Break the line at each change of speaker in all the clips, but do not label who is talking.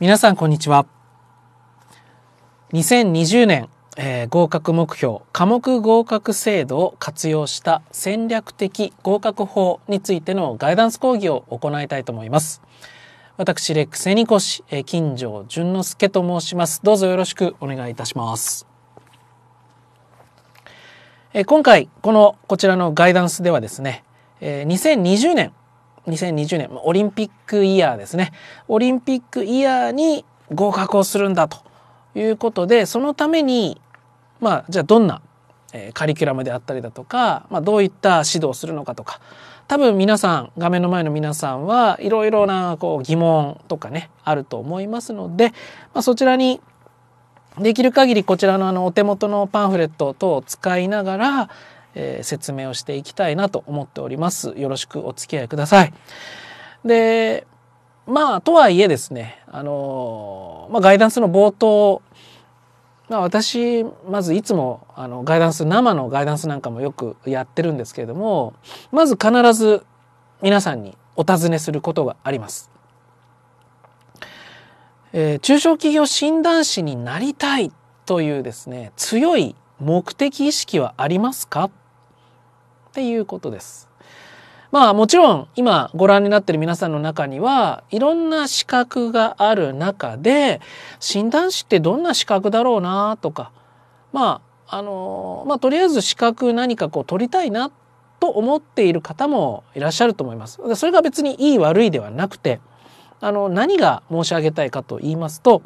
皆さんこんにちは2020年、えー、合格目標科目合格制度を活用した戦略的合格法についてのガイダンス講義を行いたいと思います私レックセニコシ、えー、金城淳之介と申しますどうぞよろしくお願いいたしますえ今回このこちらのガイダンスではですね、え2020年2020年、オリンピックイヤーですね。オリンピックイヤーに合格をするんだということで、そのために、まあ、じゃあどんなカリキュラムであったりだとか、まあ、どういった指導をするのかとか、多分皆さん、画面の前の皆さんはいろいろなこう疑問とかね、あると思いますので、まあ、そちらにできる限りこちらのあのお手元のパンフレット等を使いながら、えー、説明をしていきたいなと思っております。よろしくお付き合いください。で、まあ、とはいえですね、あのー、まあ、ガイダンスの冒頭、まあ、私、まずいつも、あの、ガイダンス、生のガイダンスなんかもよくやってるんですけれども、まず必ず皆さんにお尋ねすることがあります。えー、中小企業診断士になりたいというですね、強い目的意識はありますかっていうことです。まあもちろん今ご覧になってる皆さんの中にはいろんな資格がある中で診断士ってどんな資格だろうなとかまああのまあとりあえず資格何かこう取りたいなと思っている方もいらっしゃると思います。それが別にいい悪いではなくてあの何が申し上げたいかと言いますと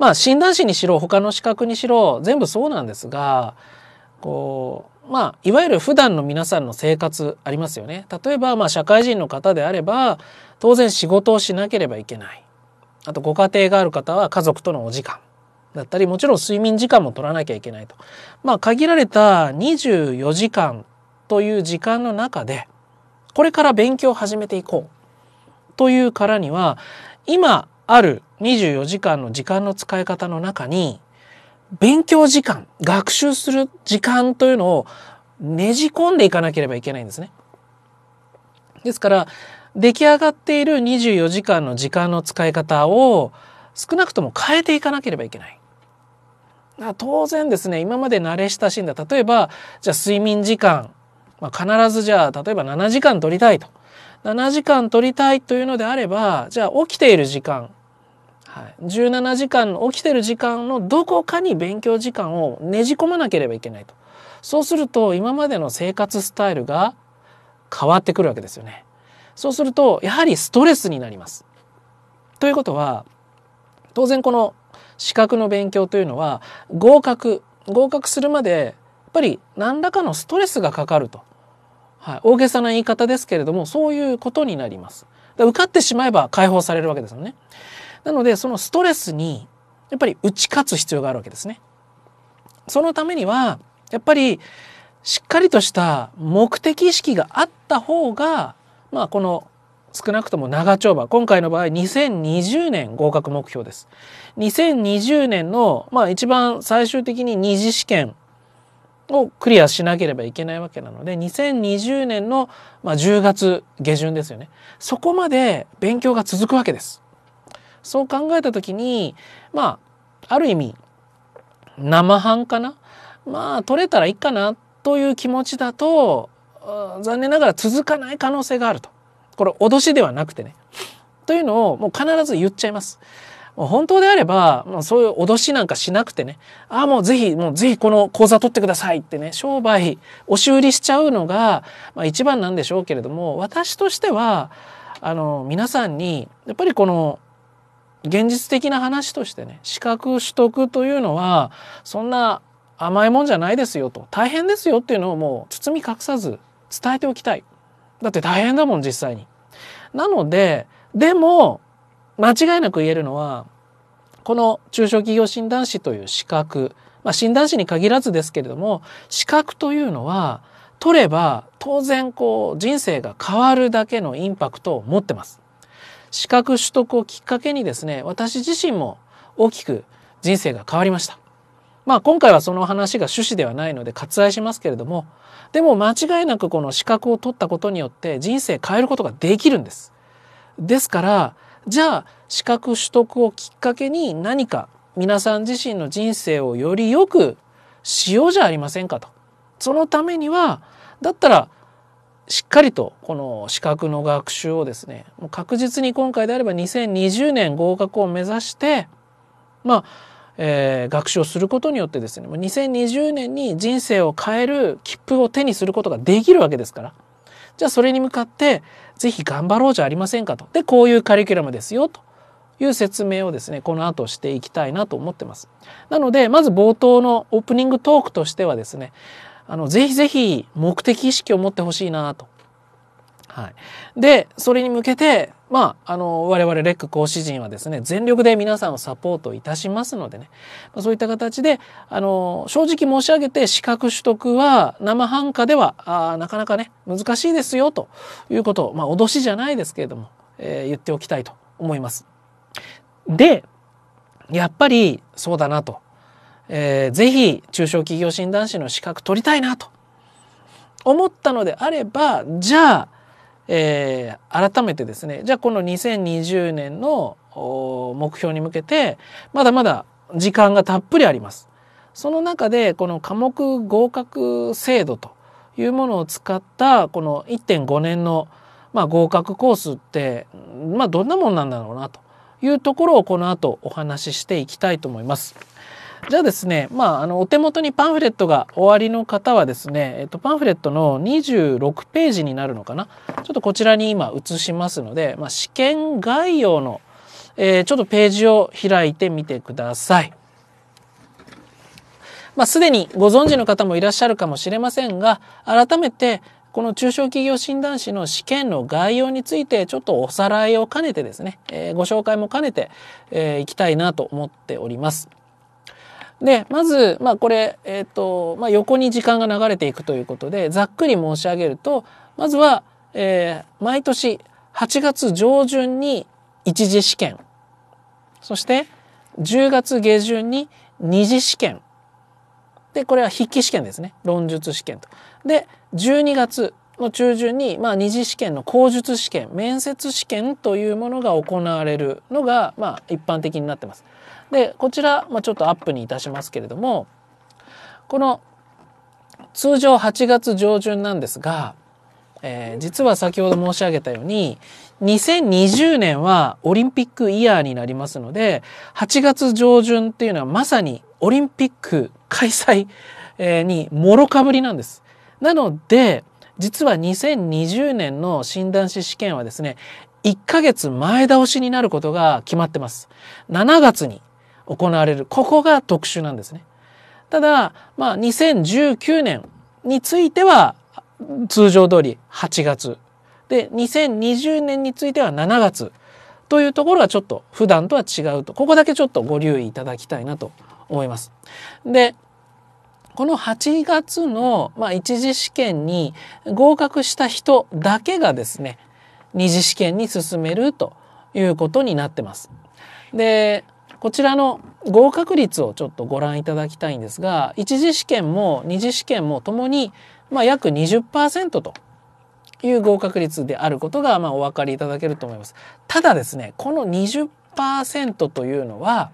まあ診断士にしろ他の資格にしろ全部そうなんですがこうまあ、いわゆる普段の皆さんの生活ありますよね。例えば、まあ、社会人の方であれば、当然仕事をしなければいけない。あと、ご家庭がある方は家族とのお時間だったり、もちろん睡眠時間も取らなきゃいけないと。まあ、限られた24時間という時間の中で、これから勉強を始めていこうというからには、今ある24時間の時間の使い方の中に、勉強時間、学習する時間というのをねじ込んでいかなければいけないんですね。ですから、出来上がっている24時間の時間の使い方を少なくとも変えていかなければいけない。当然ですね、今まで慣れ親しんだ、例えば、じゃあ睡眠時間、まあ、必ずじゃあ、例えば7時間取りたいと。7時間取りたいというのであれば、じゃあ起きている時間、17時間起きてる時間のどこかに勉強時間をねじ込まなければいけないとそうすると今までの生活スタイルが変わってくるわけですよねそうするとやはりストレスになりますということは当然この資格の勉強というのは合格合格するまでやっぱり何らかのストレスがかかると、はい、大げさな言い方ですけれどもそういうことになります受かってしまえば解放されるわけですよねなのでそのストレスにやっぱり打ち勝つ必要があるわけですね。そのためにはやっぱりしっかりとした目的意識があった方が、まあ、この少なくとも長丁場今回の場合2020年合格目標です。2020年の、まあ、一番最終的に二次試験をクリアしなければいけないわけなので2020年の、まあ、10月下旬ですよねそこまで勉強が続くわけです。そう考えた時にまあある意味生半かなまあ取れたらいいかなという気持ちだと残念ながら続かない可能性があるとこれ脅しではなくてねというのをもう必ず言っちゃいます。本当であれば、もうそういう脅しなんかしなくてね、ああ、もうぜひ、もうぜひこの講座取ってくださいってね、商売、押し売りしちゃうのが、まあ一番なんでしょうけれども、私としては、あの、皆さんに、やっぱりこの、現実的な話としてね資格取得というのはそんな甘いもんじゃないですよと大変ですよっていうのをもう包み隠さず伝えておきたいだって大変だもん実際になのででも間違いなく言えるのはこの中小企業診断士という資格、まあ、診断士に限らずですけれども資格というのは取れば当然こう人生が変わるだけのインパクトを持ってます資格取得をきっかけにですね私自身も大きく人生が変わりました。まあ今回はその話が趣旨ではないので割愛しますけれどもでも間違いなくこの資格を取ったことによって人生変えることができるんです。ですからじゃあ資格取得をきっかけに何か皆さん自身の人生をより良くしようじゃありませんかと。そのためにはだったらしっかりとこの資格の学習をですね、もう確実に今回であれば2020年合格を目指して、まあ、えー、学習をすることによってですね、もう2020年に人生を変える切符を手にすることができるわけですから。じゃあそれに向かって、ぜひ頑張ろうじゃありませんかと。で、こういうカリキュラムですよという説明をですね、この後していきたいなと思ってます。なので、まず冒頭のオープニングトークとしてはですね、あの、ぜひぜひ目的意識を持ってほしいなと。はい。で、それに向けて、まあ、あの、我々レック講師陣はですね、全力で皆さんをサポートいたしますのでね、そういった形で、あの、正直申し上げて資格取得は生半可では、あなかなかね、難しいですよということを、まあ、脅しじゃないですけれども、えー、言っておきたいと思います。で、やっぱりそうだなと。えー、ぜひ中小企業診断士の資格取りたいなと思ったのであればじゃあ、えー、改めてですねじゃあこの2020年の目標に向けてまだまだ時間がたっぷりあります。その中でこの科目合格制度というものを使ったこの1.5年のまあ合格コースってまあどんなもんなんだろうなというところをこの後お話ししていきたいと思います。じゃあですね、まあ、あの、お手元にパンフレットがおありの方はですね、えっと、パンフレットの26ページになるのかな。ちょっとこちらに今移しますので、まあ、試験概要の、えー、ちょっとページを開いてみてください。まあ、すでにご存知の方もいらっしゃるかもしれませんが、改めて、この中小企業診断士の試験の概要についてちょっとおさらいを兼ねてですね、えー、ご紹介も兼ねて、えー、いきたいなと思っております。でまず、まあ、これ、えーとまあ、横に時間が流れていくということでざっくり申し上げるとまずは、えー、毎年8月上旬に一次試験そして10月下旬に二次試験でこれは筆記試験ですね論述試験と。で12月の中旬に、まあ、二次試験の口述試験面接試験というものが行われるのが、まあ、一般的になってます。でこちら、まあ、ちょっとアップにいたしますけれどもこの通常8月上旬なんですが、えー、実は先ほど申し上げたように2020年はオリンピックイヤーになりますので8月上旬っていうのはまさにオリンピック開催にもろかぶりなんです。なので実は2020年の診断士試験はですね、1ヶ月前倒しになることが決まってます。7月に行われる。ここが特殊なんですね。ただ、まあ、2019年については通常通り8月。で、2020年については7月。というところはちょっと普段とは違うと。ここだけちょっとご留意いただきたいなと思います。で、この8月の、まあ、一次試験に合格した人だけがですね、二次試験に進めるということになってます。で、こちらの合格率をちょっとご覧いただきたいんですが、一次試験も二次試験もともに、まあ、約20%という合格率であることが、まあ、お分かりいただけると思います。ただですね、この20%というのは、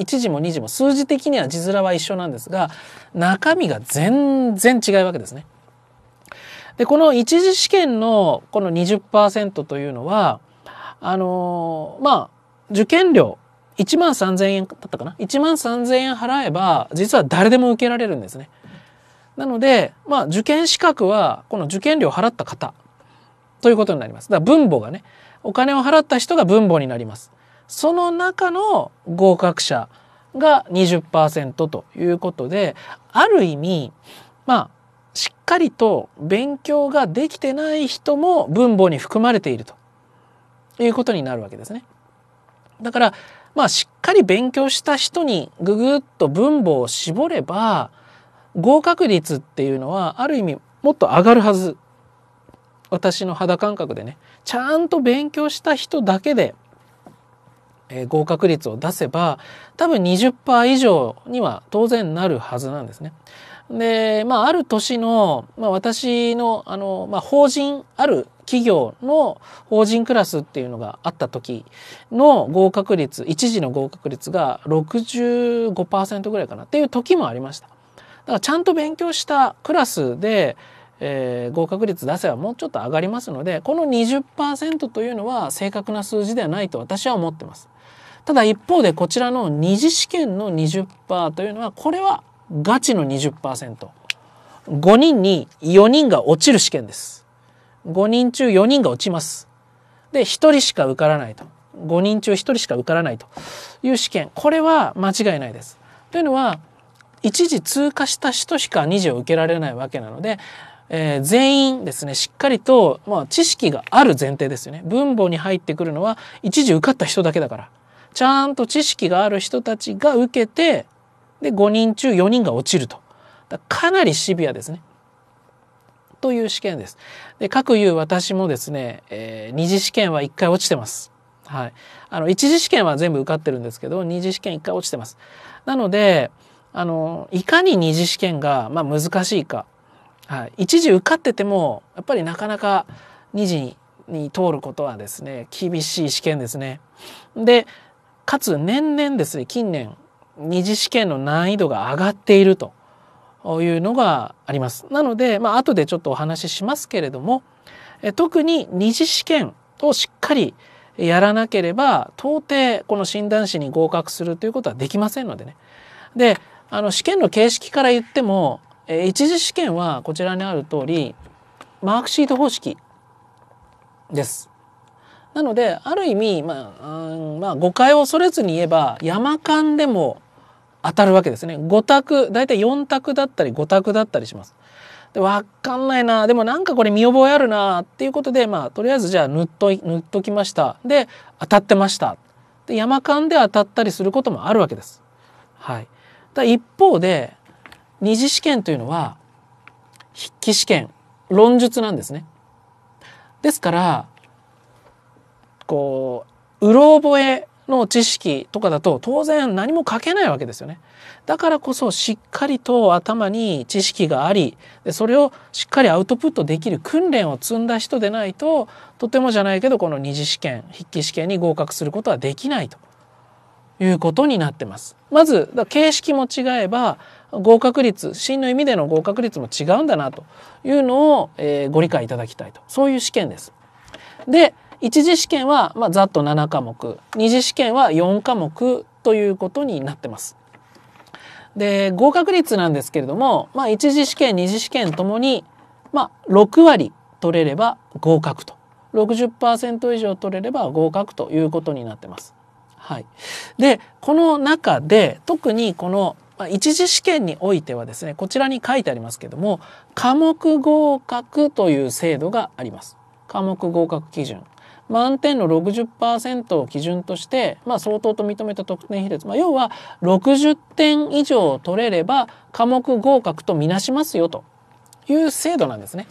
1時も2時も数字的には字面は一緒なんですが中身が全然違うわけですね。でこの1次試験のこの20%というのはあのー、まあ受験料1万3,000円だったかな1万3,000円払えば実は誰でも受けられるんですね。なので、まあ、受験資格はこの受験料を払った方ということになります。だから分母がねお金を払った人が分母になります。その中の合格者が20%ということである意味まあしっかりと勉強ができてない人も分母に含まれているということになるわけですね。だからまあしっかり勉強した人にぐぐっと分母を絞れば合格率っていうのはある意味もっと上がるはず私の肌感覚でねちゃんと勉強した人だけでえ合格率を出せば多分20%以上には当然なるはずなんですね。で、まあ、ある年の、まあ、私の、あの、まあ、法人、ある企業の法人クラスっていうのがあった時の合格率、一時の合格率が65%ぐらいかなっていう時もありました。だからちゃんと勉強したクラスで、えー、合格率出せばもうちょっと上がりますので、この20%というのは正確な数字ではないと私は思ってます。ただ一方でこちらの二次試験の20%というのはこれはガチの 20%5 人に4人が落ちる試験です5人中4人が落ちますで1人しか受からないと5人中1人しか受からないという試験これは間違いないですというのは一時通過した人しか2次を受けられないわけなのでえー、全員ですね、しっかりと、まあ、知識がある前提ですよね。分母に入ってくるのは、一時受かった人だけだから。ちゃんと知識がある人たちが受けてで5人中4人が落ちるとかなりシビアですね。という試験です。で、各言う私もですね、えー、二次試験は1回落ちてます。はい。あの、一次試験は全部受かってるんですけど、二次試験1回落ちてます。なので、あの、いかに二次試験が、まあ、難しいか。はい。一次受かってても、やっぱりなかなか二次に通ることはですね、厳しい試験ですね。で、かつ年々ですね、近年、二次試験の難易度が上がっているというのがあります。なので、まあ、後でちょっとお話ししますけれども、特に二次試験をしっかりやらなければ、到底この診断士に合格するということはできませんのでね。で、あの試験の形式から言っても、一次試験はこちらにある通り、マークシート方式です。なのである意味、まあうんまあ、誤解を恐れずに言えば山間でも当たるわけですね5択大体4択だったり5択だったりします。で分かんないなでもなんかこれ見覚えあるなっていうことでまあとりあえずじゃあ塗っと塗っときましたで当たってましたで山間で当たったりすることもあるわけです。はい、だ一方で二次試験というのは筆記試験論述なんですね。ですからこううろ覚えの知識とかだと当然何も書けないわけですよね。だからこそしっかりと頭に知識がありでそれをしっかりアウトプットできる訓練を積んだ人でないととてもじゃないけどこの二次試験筆記試験に合格することはできないということになってます。まず形式も違えば合格率真の意味での合格率も違うんだなというのを、えー、ご理解いただきたいとそういう試験です。で1次試験は、まあ、ざっと7科目2次試験は4科目ということになってます。で合格率なんですけれども、まあ、1次試験2次試験ともに、まあ、6割取れれば合格と60%以上取れれば合格ということになってます。はい、でこの中で特にこの一次試験においてはですねこちらに書いてありますけども科目合格という制度があります。科目合格基準満点の60%を基準として、まあ、相当と認めた得点比率、まあ、要は60点以上取れれば科目合格とみなしますよという制度なんですね。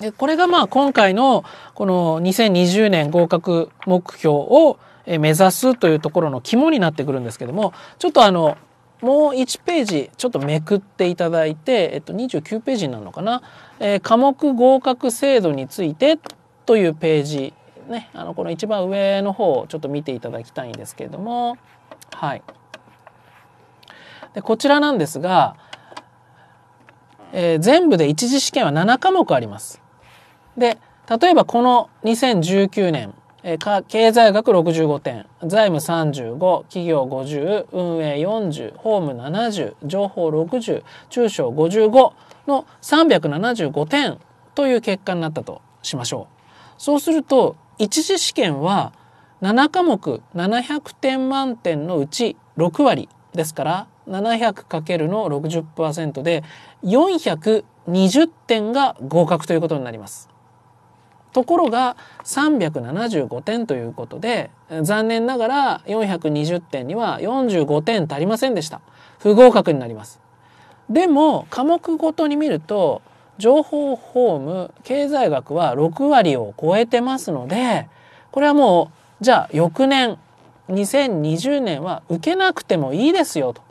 でこれがまあ今回のこの2020年合格目標を目指すというところの肝になってくるんですけどもちょっとあのもう1ページちょっとめくっていただいて、えっと、29ページになるのかな、えー、科目合格制度についてというページねあのこの一番上の方をちょっと見ていただきたいんですけれどもはいでこちらなんですが、えー、全部で一次試験は7科目あります。で例えばこの2019年、えー、経済学65点財務35企業50運営40法務70情報60中小55の375点という結果になったとしましょう。そうすると一次試験は7科目700点満点のうち6割ですから 700× の60%で420点が合格ということになります。ところが375点ということで残念ながら420点には45点足りませんでした。不合格になります。でも科目ごとに見ると情報ホーム経済学は6割を超えてますのでこれはもうじゃあ翌年2020年は受けなくてもいいですよと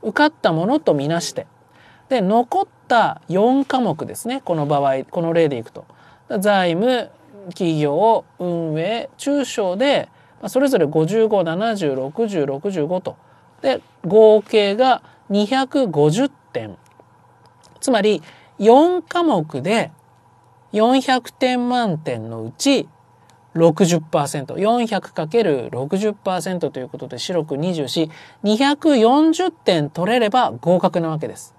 受かったものとみなしてで残った4科目ですねこの場合この例でいくと財務企業運営中小でそれぞれ55706065とで合計が250点つまり4科目で400点満点のうち 60%400×60% ということで白く24240点取れれば合格なわけです。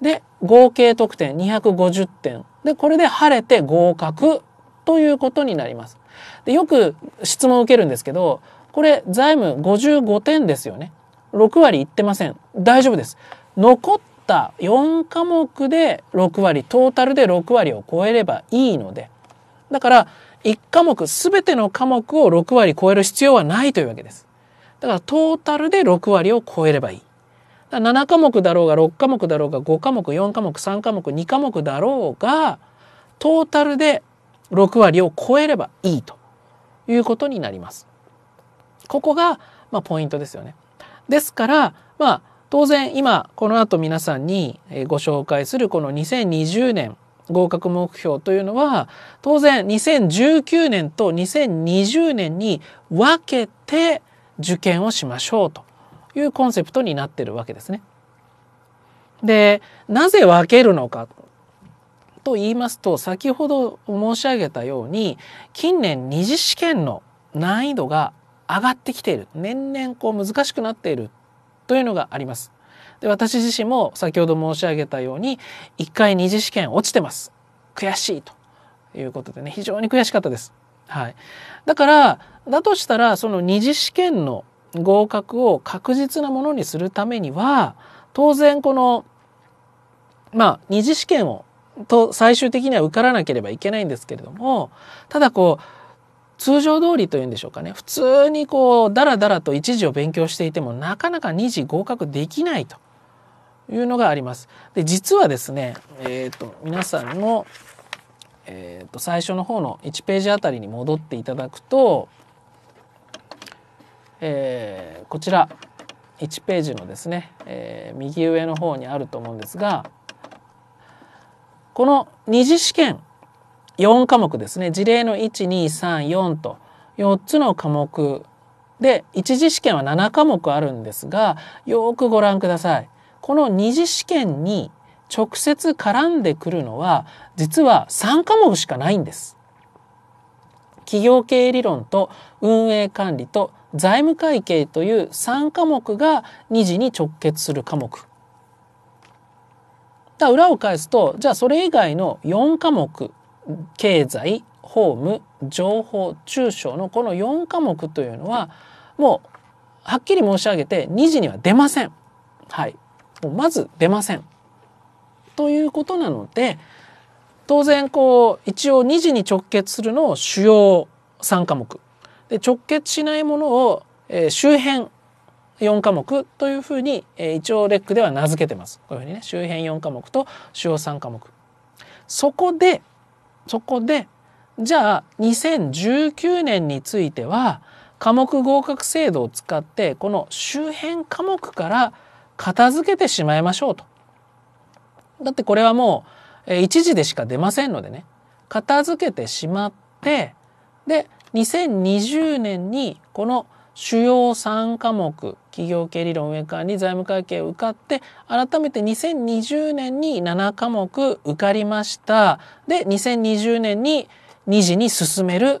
で合計得点250点でこれで晴れて合格ということになります。でよく質問を受けるんですけどこれ財務55点ですよね。6割いってません。大丈夫です。残っった4科目で6割トータルで6割を超えればいいのでだから1科目全ての科目を6割超える必要はないというわけです。だからトータルで6割を超えればいい。7科目だろうが6科目だろうが5科目4科目3科目2科目だろうがトータルで6割を超えればいいということになります。ここが、まあ、ポイントですよね。ですから、まあ、当然今この後皆さんにご紹介するこの2020年合格目標というのは当然2019年と2020年に分けて受験をしましょうというコンセプトになってるわけですね。でなぜ分けるのかと言いますと先ほど申し上げたように近年二次試験の難易度が上がってきている年々こう難しくなっているというのがあります。で私自身も先ほど申し上げたように1回2次試験落ちてます悔しいということでね非常に悔しかったです。はい、だからだとしたらその2次試験の合格を確実なものにするためには当然このまあ2次試験をと最終的には受からなければいけないんですけれどもただこう通常通りというんでしょうかね普通にこうだらだらと一次を勉強していてもなかなか2次合格できないというのがあります。で実はですね、えーと、皆さんの、えーと、と最初の方の1ページあたりに戻っていただくと、えー、こちら1ページのですね、えー、右上の方にあると思うんですがこの2次試験4科目ですね事例の1234と4つの科目で1次試験は7科目あるんですがよくご覧ください。この2次試験に直接絡んでくるのは実は3科目しかないんです。企業経営理論と運営管理と財務会計という3科目が2次に直結する科目。だ裏を返すとじゃあそれ以外の4科目経済法務情報中小のこの4科目というのはもうはっきり申し上げて2時には出ません。はい、もうまず出ませんということなので当然こう一応2時に直結するのを主要3科目で直結しないものを、えー、周辺4科目というふうに、えー、一応レックでは名付けてます。こういうふうにね周辺4科目と主要3科目。そこでそこでじゃあ2019年については科目合格制度を使ってこの周辺科目から片付けてしまいましょうと。だってこれはもう一時でしか出ませんのでね片付けてしまってで2020年にこの「主要3科目企業経理論上管に財務会計を受かって改めて2020年に7科目受かりましたで2020年に2次に進める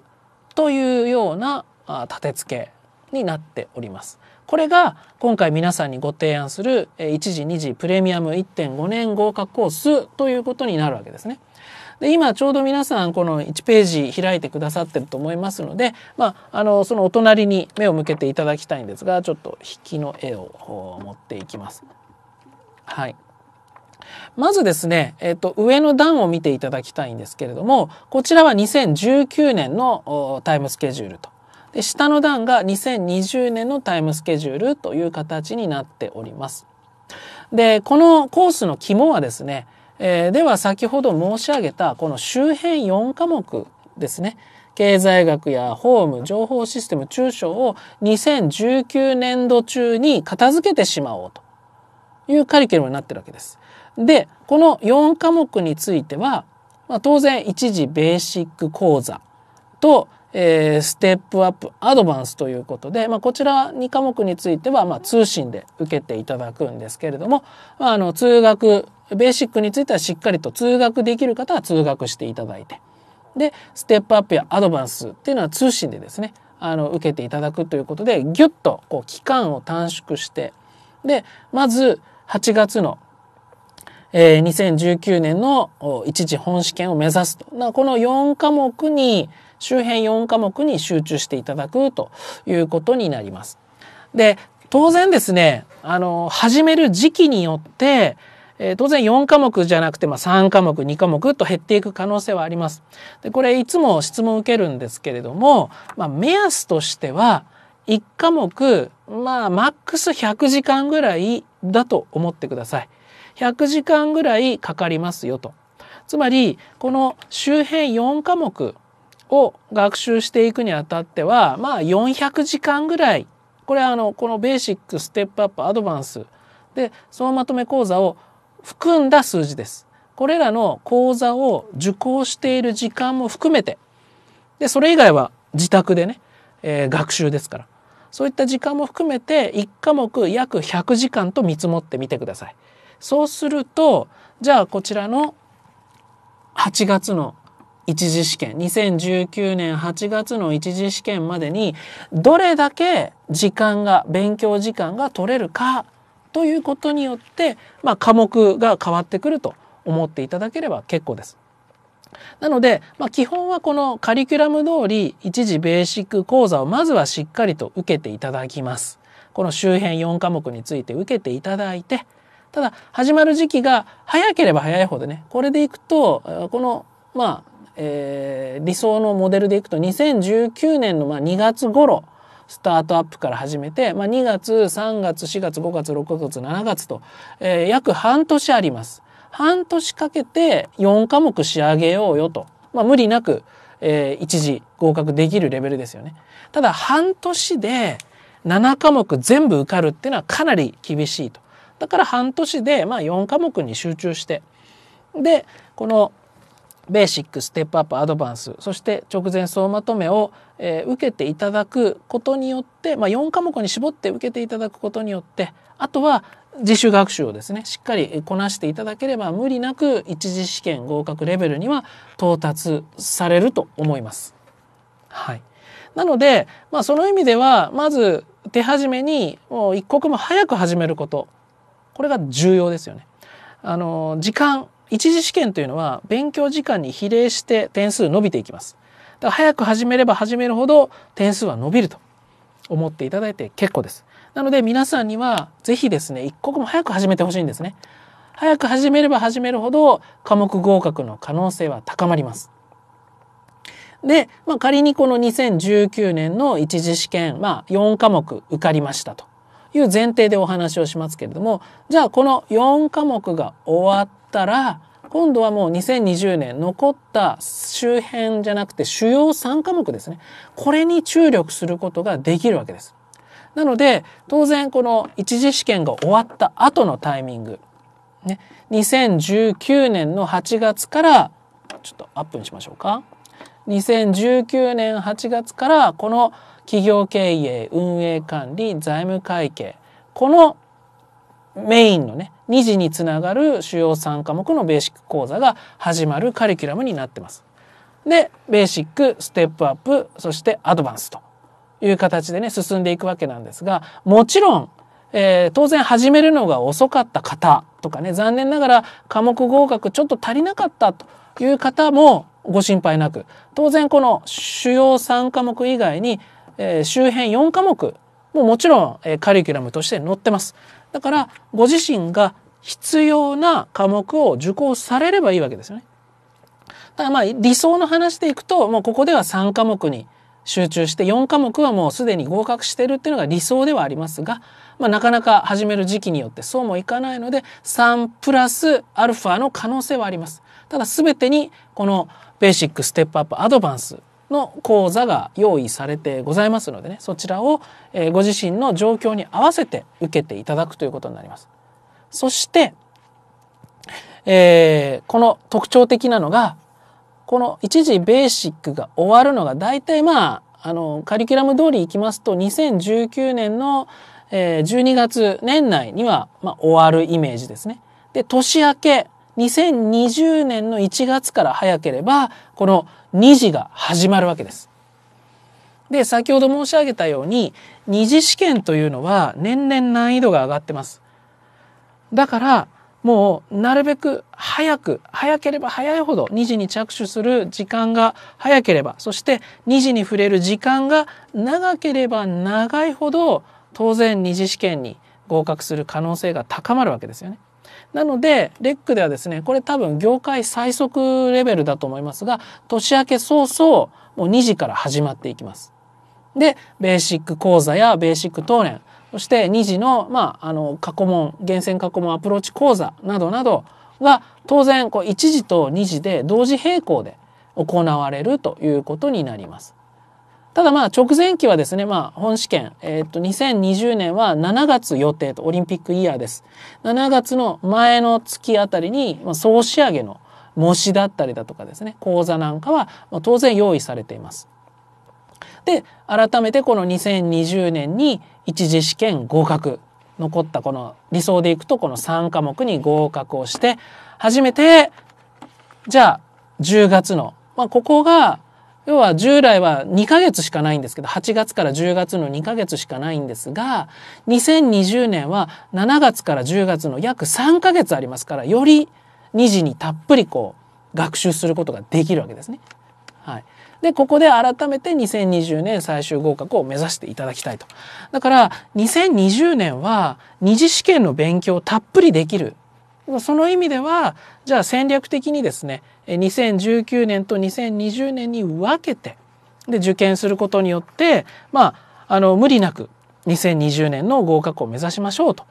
というような立て付けになっております。これが今回皆さんにご提案する1次2次プレミアム1.5年合格コースということになるわけですね。で今ちょうど皆さんこの1ページ開いてくださってると思いますので、まあ、あのそのお隣に目を向けていただきたいんですがちょっと引きの絵を持っていきます。はい、まずですね、えっと、上の段を見ていただきたいんですけれども、こちらは2019年のタイムスケジュールと。で、下の段が2020年のタイムスケジュールという形になっております。で、このコースの肝はですね、えー、では先ほど申し上げたこの周辺4科目ですね経済学や法務情報システム中小を2019年度中に片付けてしまおうというカリキュラムになってるわけです。でこの4科目については、まあ、当然一時ベーシック講座とえー、ステップアップアドバンスということで、まあ、こちら2科目については、まあ、通信で受けていただくんですけれども、まあ、あの通学ベーシックについてはしっかりと通学できる方は通学していただいてでステップアップやアドバンスっていうのは通信でですねあの受けていただくということでギュッとこう期間を短縮してでまず8月のえー、2019年の一次本試験を目指すと。この4科目に周辺4科目に集中していただくということになります。で当然ですねあの始める時期によってえ当然4科目じゃなくて、ま3科目2科目と減っていく可能性はあります。でこれいつも質問を受けるんですけれども、まあ、目安としては1科目まあマックス100時間ぐらいだと思ってください。100時間ぐらいかかりますよと。つまりこの周辺4科目を学習していくにあたっては、まあ400時間ぐらい、これはあの、このベーシック、ステップアップ、アドバンスで、そのまとめ講座を含んだ数字です。これらの講座を受講している時間も含めて、で、それ以外は自宅でね、えー、学習ですから。そういった時間も含めて1科目約100時間と見積もってみてください。そうすると、じゃあこちらの8月の一次試験2019年8月の一次試験までにどれだけ時間が勉強時間が取れるかということによって、まあ、科目が変わってくると思っていただければ結構です。なので、まあ、基本はこのカリキュラム通り一時ベーシック講座をまずはしっかりと受けていただきます。この周辺4科目について受けていただいて、ただ始まる時期が早ければ早いほどね、これでいくと、このまあえー、理想のモデルでいくと2019年のまあ2月頃スタートアップから始めて、まあ、2月3月4月5月6月7月と、えー、約半年あります。半年かけて4科目仕上げようよと、まあ、無理なく、えー、一時合格できるレベルですよね。ただ半年で7科目全部受かるっていうのはかなり厳しいと。だから半年でまあ4科目に集中してでこのベーシックステップアップアドバンスそして直前総まとめを、えー、受けていただくことによって、まあ、4科目に絞って受けていただくことによってあとは自主学習をですねしっかりこなしていただければ無理なく一次試験合格レベルには到達されると思います。はい、なので、まあ、その意味ではまず手始めにもう一刻も早く始めることこれが重要ですよね。あの時間一次試験というのは勉強時間に比例して点数伸びていきます。だから早く始めれば始めるほど点数は伸びると思っていただいて結構です。なので皆さんにはぜひですね一刻も早く始めてほしいんですね。早く始めれば始めるほど科目合格の可能性は高まります。で、まあ、仮にこの2019年の一次試験、まあ、4科目受かりましたという前提でお話をしますけれどもじゃあこの4科目が終わっったら、今度はもう2020年残った周辺じゃなくて主要3科目ですね。これに注力することができるわけです。なので、当然この一次試験が終わった後のタイミング、ね、2019年の8月から、ちょっとアップにしましょうか。2019年8月からこの企業経営、運営管理、財務会計、このメインのね2次につながる主要3科目のベーシック講座が始まるカリキュラムになってます。でベーシックステップアップそしてアドバンスという形でね進んでいくわけなんですがもちろん、えー、当然始めるのが遅かった方とかね残念ながら科目合格ちょっと足りなかったという方もご心配なく当然この主要3科目以外に、えー、周辺4科目ももちろん、えー、カリキュラムとして載ってます。だからご自身が必要な科目を受講されればいいわけですよね。だからまあ理想の話でいくともうここでは3科目に集中して4科目はもうすでに合格してるっていうのが理想ではありますが、まあ、なかなか始める時期によってそうもいかないので3プラスアルファの可能性はあります。ただ全てにこのベーシックステップアップアドバンスの講座が用意されてございますのでねそちらをご自身の状況に合わせて受けていただくということになります。そして、えー、この特徴的なのがこの一時ベーシックが終わるのが大体まああのカリキュラム通りいきますと2019年の12月年内には、まあ、終わるイメージですね。で年明け2020年の1月から早ければこの2次が始まるわけです。で、先ほど申し上げたように、2次試験というのは年々難易度が上がってます。だから、もうなるべく早く、早ければ早いほど2次に着手する時間が早ければ、そして2次に触れる時間が長ければ長いほど、当然2次試験に合格する可能性が高まるわけですよね。なので、レックではですね、これ多分業界最速レベルだと思いますが、年明け早々、もう2時から始まっていきます。で、ベーシック講座やベーシック当練、そして2時の、まあ、あの、過去問、厳選過去問アプローチ講座などなどが、当然、こう1時と2時で同時並行で行われるということになります。ただまあ直前期はですね、まあ本試験、えっ、ー、と2020年は7月予定とオリンピックイヤーです。7月の前の月あたりに、まあ、総仕上げの模試だったりだとかですね、講座なんかは当然用意されています。で、改めてこの2020年に一次試験合格、残ったこの理想でいくとこの3科目に合格をして、初めて、じゃあ10月の、まあここが要は従来は2ヶ月しかないんですけど8月から10月の2ヶ月しかないんですが2020年は7月から10月の約3ヶ月ありますからより2時にたっぷりこう学習することができるわけですね。はい、でここで改めて2020年最終合格を目指していただきたいと。だから2020年は2次試験の勉強をたっぷりできるその意味ではじゃあ戦略的にですね2019年と2020年に分けてで受験することによってまああの無理なく2020年の合格を目指しましょうと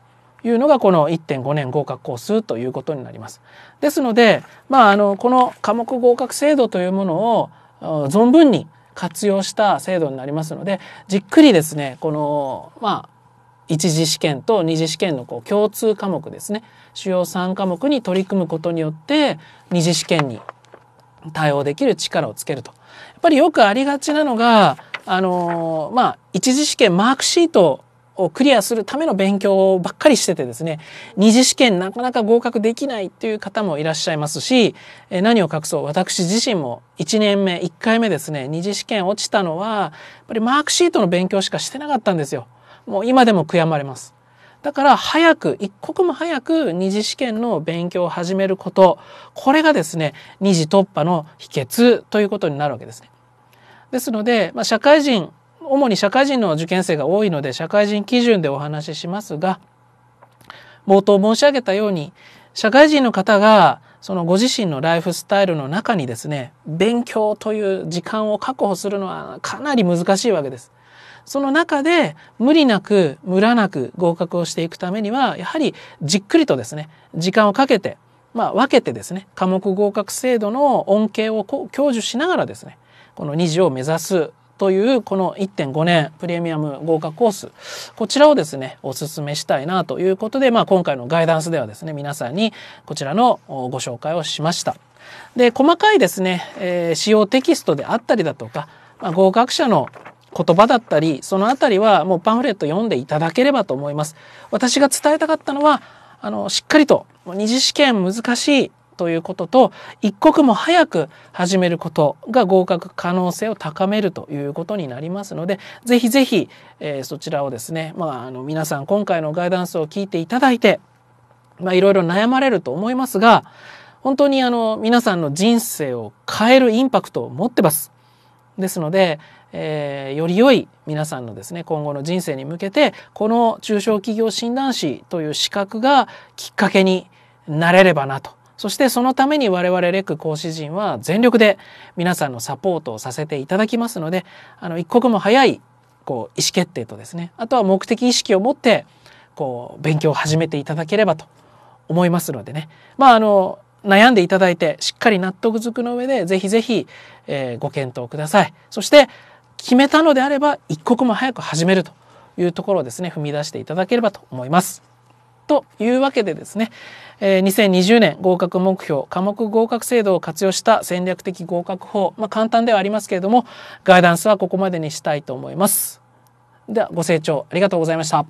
いうのがこの1.5年合格コースということになります。ですので、まあ、あのこの科目合格制度というものを存分に活用した制度になりますのでじっくりですねこのまあ一次試験と二次試験のこう共通科目ですね主要3科目に取り組むことによって二次試験に対応できる力をつけると。やっぱりよくありがちなのがあのまあ一次試験マークシートをクリアするための勉強ばっかりしててですね二次試験なかなか合格できないっていう方もいらっしゃいますし何を隠そう私自身も1年目1回目ですね二次試験落ちたのはやっぱりマークシートの勉強しかしてなかったんですよ。もう今でも悔やまれます。だから早く、一刻も早く二次試験の勉強を始めること、これがですね、二次突破の秘訣ということになるわけですね。ですので、まあ、社会人、主に社会人の受験生が多いので、社会人基準でお話ししますが、冒頭申し上げたように、社会人の方が、そのご自身のライフスタイルの中にですね、勉強という時間を確保するのはかなり難しいわけです。その中で無理なくムラなく合格をしていくためにはやはりじっくりとですね時間をかけて、まあ、分けてですね科目合格制度の恩恵を享受しながらですねこの2次を目指すというこの1.5年プレミアム合格コースこちらをですねお勧めしたいなということで、まあ、今回のガイダンスではですね皆さんにこちらのご紹介をしました。で細かいですね、えー、使用テキストであったりだとか、まあ、合格者の言葉だったり、そのあたりはもうパンフレット読んでいただければと思います。私が伝えたかったのは、あの、しっかりと、二次試験難しいということと、一刻も早く始めることが合格可能性を高めるということになりますので、ぜひぜひ、えー、そちらをですね、まあ、あの、皆さん今回のガイダンスを聞いていただいて、まあ、いろいろ悩まれると思いますが、本当にあの、皆さんの人生を変えるインパクトを持ってます。ですので、えー、より良い皆さんのですね今後の人生に向けてこの中小企業診断士という資格がきっかけになれればなとそしてそのために我々レック講師陣は全力で皆さんのサポートをさせていただきますのであの一刻も早いこう意思決定とですねあとは目的意識を持ってこう勉強を始めていただければと思いますのでねまああの悩んでいただいてしっかり納得づくの上でぜひぜひ、えー、ご検討ください。そして決めたのであれば一刻も早く始めるというところをですね踏み出していただければと思います。というわけでですね、え2020年合格目標科目合格制度を活用した戦略的合格法、まあ、簡単ではありますけれどもガイダンスはここまでにしたいと思います。ではご清聴ありがとうございました。